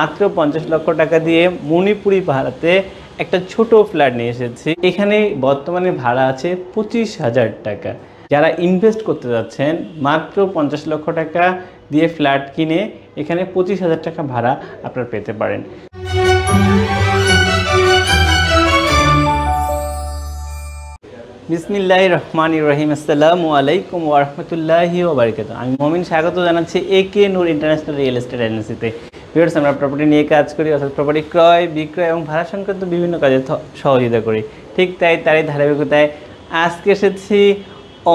মাত্র পঞ্চাশ লক্ষ টাকা দিয়ে মণিপুরি ভাড়াতে একটা ছোট ফ্ল্যাট নিয়ে এসেছি এখানে বর্তমানে ভাড়া আছে পঁচিশ হাজার টাকা যারা ইনভেস্ট করতে যাচ্ছেন মাত্র পঞ্চাশ লক্ষ টাকা দিয়ে ফ্ল্যাট কিনে এখানে পঁচিশ হাজার টাকা ভাড়া আপনারা পেতে পারেন বিসমিল্লাহ রহমান ইব্রাহিম আসসালাম আলাইকুম ওরহমতুল্লাহি ওবরকাত আমি মমিন স্বাগত জানাচ্ছি A K Noor international real estate এজেন্সিতে ভিউয়ার্স আমরা প্রপার্টি নিয়ে কাজ করি অর্থাৎ প্রপার্টি ক্রয় বিক্রয় এবং ভাড়া সংক্রান্ত বিভিন্ন কাজে সহযোগিতা করি ঠিক তাই তারই ধারাবাহিকতায় আজকে এসেছি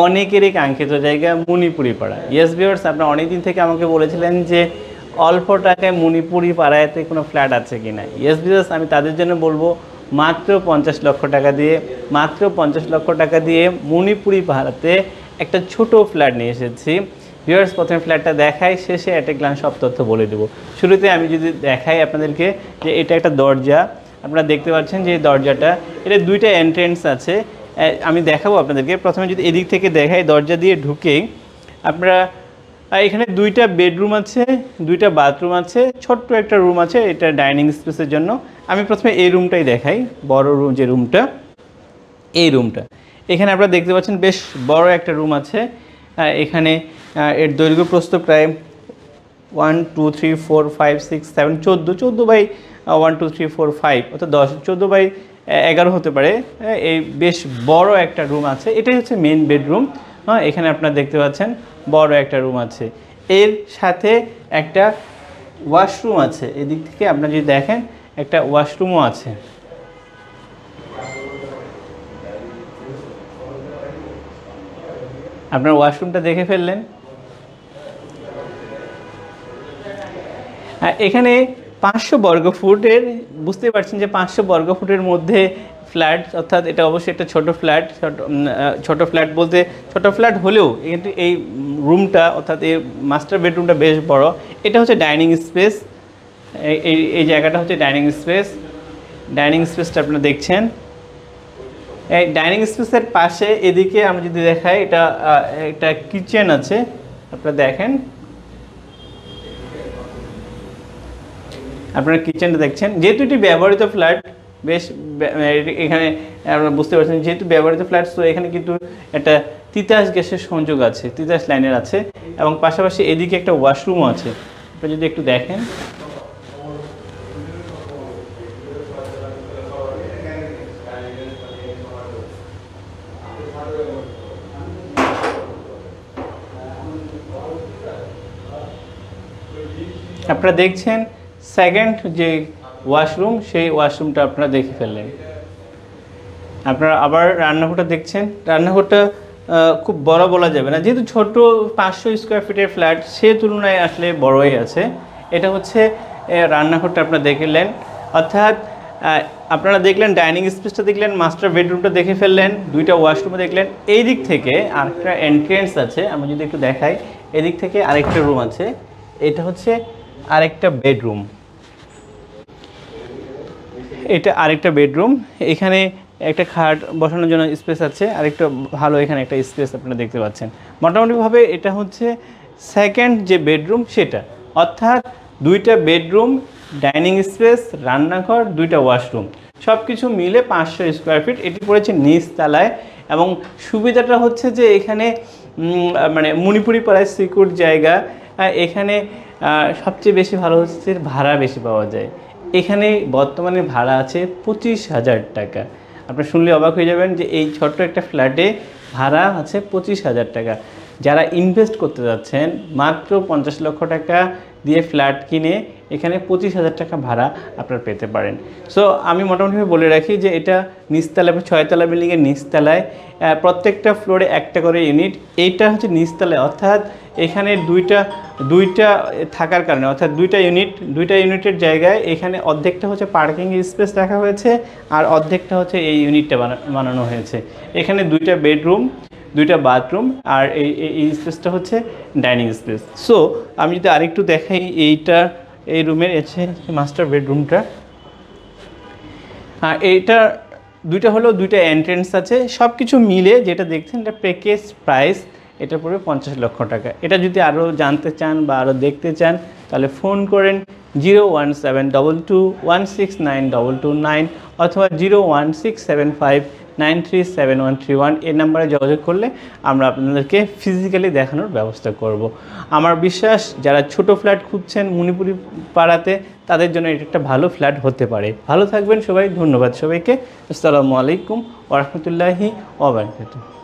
অনেকেরই কাঙ্ক্ষিত জায়গা মণিপুরি পাড়া ইয়েস ভিউয়ার্স আপনারা অনেকদিন থেকে আমাকে বলেছিলেন যে অল্প টাকায় মণিপুরি পাড়াতে কোনো ফ্ল্যাট আছে কি না ইয়েস ভিউয়ার্স আমি তাদের জন্য বলবো মাত্র পঞ্চাশ লক্ষ টাকা দিয়ে মাত্র পঞ্চাশ লক্ষ টাকা দিয়ে মণিপুরি পাড়াতে একটা ছোট ফ্ল্যাট নিয়ে এসেছি ভিউয়ার্স প্রথমে ফ্ল্যাটটা দেখাই শেষে একটা গ্লান সব তথ্য বলে দেবো শুরুতে আমি যদি দেখাই আপনাদেরকে যে এটা একটা দরজা আপনারা দেখতে পাচ্ছেন যে দরজাটা এটা দুইটা এন্ট্রেন্স আছে আমি দেখাবো আপনাদেরকে প্রথমে যদি এদিক থেকে দেখাই দরজা দিয়ে ঢুকে আপনারা এখানে দুইটা বেডরুম আছে দুইটা বাথরুম আছে ছোট্ট একটা রুম আছে এটা ডাইনিং স্পেসের জন্য আমি প্রথমে এই রুমটাই দেখাই বড় রুম যে রুমটা এই রুমটা এখানে আপনারা দেখতে পাচ্ছেন বেশ বড় একটা রুম আছে এখানে এর দৈর্ঘ্য প্রস্থ প্রায় one two three four five six seven চোদ্দো চোদ্দো by one two three four five অর্থাৎ দশ চোদ্দো বাই এগারো হতে পারে এই বেশ বড় একটা রুম আছে এটাই হচ্ছে মেন বেডরুম হ্যাঁ এখানে আপনারা দেখতে পাচ্ছেন বড় একটা রুম আছে এর সাথে একটা ওয়াশরুম আছে এদিক থেকে আপনারা যদি দেখেন একটা ওয়াশরুমও আছে আপনার ওয়াশরুমটা দেখে ফেললেন হ্যাঁ, এখানে পাঁচশো বর্গফুটের বুঝতে পারছেন যে পাঁচশো বর্গফুটের মধ্যে ফ্ল্যাট অর্থাৎ এটা অবশ্যই একটা ছোট ফ্ল্যাট ছোট ফ্ল্যাট বলতে ছোট ফ্ল্যাট হলেও কিন্তু এই রুমটা অর্থাৎ এই মাস্টার বেডরুমটা বেশ বড় এটা হচ্ছে ডাইনিং স্পেস এই এই জায়গাটা হচ্ছে ডাইনিং স্পেস ডাইনিং স্পেসটা আপনারা দেখছেন এই ডাইনিং স্পেসের পাশে এদিকে আমরা যদি দেখাই এটা একটা কিচেন আছে আপনারা দেখেন আপনারা কিচেনটা দেখছেন যেহেতু এটি ব্যবহৃত ফ্ল্যাট বেশ এখানে আপনারা বুঝতে পারছেন যেহেতু ব্যবহৃত ফ্ল্যাট তো এখানে কিন্তু একটা তিতাস গ্যাসের সংযোগ আছে তিতাস লাইনের আছে এবং পাশাপাশি এদিকে একটা ওয়াশরুমও আছে আপনি যদি একটু দেখেন আপনারা দেখছেন সেকেন্ড যে ওয়াশরুম সেই ওয়াশরুমটা আপনারা দেখে ফেললেন আপনারা আবার রান্নাঘরটা দেখছেন রান্নাঘরটা খুব বড় বলা যাবে না যেহেতু ছোট পাঁচশো স্কোয়ার ফিটের ফ্ল্যাট সে তুলনায় আসলে বড়ই আছে এটা হচ্ছে রান্নাঘরটা আপনারা দেখলেন অর্থাৎ আপনারা দেখলেন ডাইনিং স্পেসটা দেখলেন মাস্টার বেডরুমটা দেখে ফেললেন দুইটা ওয়াশরুমে দেখলেন এই দিক থেকে আরেকটা এন্ট্রেন্স আছে আমি যদি একটু দেখাই এদিক থেকে আরেকটা রুম আছে এটা হচ্ছে আরেকটা বেডরুম এটা আরেকটা বেডরুম এখানে একটা খাট বসানোর জন্য স্পেস আছে আরেকটা ভালো এখানে একটা স্পেস আপনারা দেখতে পাচ্ছেন মোটামুটিভাবে এটা হচ্ছে সেকেন্ড যে বেডরুম সেটা অর্থাৎ দুইটা বেডরুম ডাইনিং স্পেস রান্নাঘর দুইটা ওয়াশরুম সব কিছু মিলে পাঁচশো স্কোয়ার ফিট এটি পড়েছে নিচতলায় এবং সুবিধাটা হচ্ছে যে এখানে মানে মণিপুরি পাড়ায় সিকিউর জায়গা এখানে সবচেয়ে বেশি ভালো হচ্ছে ভাড়া বেশি পাওয়া যায় এখানে বর্তমানে ভাড়া আছে পঁচিশ হাজার টাকা আপনারা শুনলে অবাক হয়ে যাবেন যে এই ছোট্ট একটা ফ্ল্যাটে ভাড়া আছে পঁচিশ হাজার টাকা যারা ইনভেস্ট করতে যাচ্ছেন মাত্র পঞ্চাশ লক্ষ টাকা দিয়ে ফ্ল্যাট কিনে এখানে পঁচিশ হাজার টাকা ভাড়া আপনারা পেতে পারেন সো আমি মোটামুটিভাবে বলে রাখি যে এটা নিচতলা বা ছয়তলা বিল্ডিংয়ের নিচতলায় প্রত্যেকটা ফ্লোরে একটা করে ইউনিট এইটা হচ্ছে নিচতলায় অর্থাৎ এখানে দুইটা দুইটা থাকার কারণে অর্থাৎ দুইটা ইউনিট দুইটা ইউনিটের জায়গায় এখানে অর্ধেকটা হচ্ছে পার্কিং স্পেস রাখা হয়েছে আর অর্ধেকটা হচ্ছে এই ইউনিটটা বানানো হয়েছে এখানে দুইটা বেডরুম দুইটা বাথরুম আর এই এই স্পেসটা হচ্ছে ডাইনিং স্পেস সো আমি যদি আরেকটু দেখাই এইটা এই রুমের এসে মাস্টার বেডরুমটা আর এইটা দুইটা হলো দুইটা এন্ট্রেন্স আছে সব কিছু মিলে যেটা দেখছেন এটা প্যাকেজ প্রাইস এটা পড়বে পঞ্চাশ লক্ষ টাকা এটা যদি আরও জানতে চান বা আরও দেখতে চান তাহলে ফোন করেন zero one seven double two one six nine double two nine অথবা zero one six seven five nine three seven one three one এই নাম্বারে যোগাযোগ করলে আমরা আপনাদেরকে ফিজিক্যালি দেখানোর ব্যবস্থা করব। আমার বিশ্বাস যারা ছোট ফ্ল্যাট খুঁজছেন মণিপুরি পাড়াতে তাদের জন্য এটা একটা ভালো ফ্ল্যাট হতে পারে ভালো থাকবেন সবাই ধন্যবাদ সবাইকে আসসালামু আলাইকুম ওরহমতুল্লাহি ওবরাকাতুহ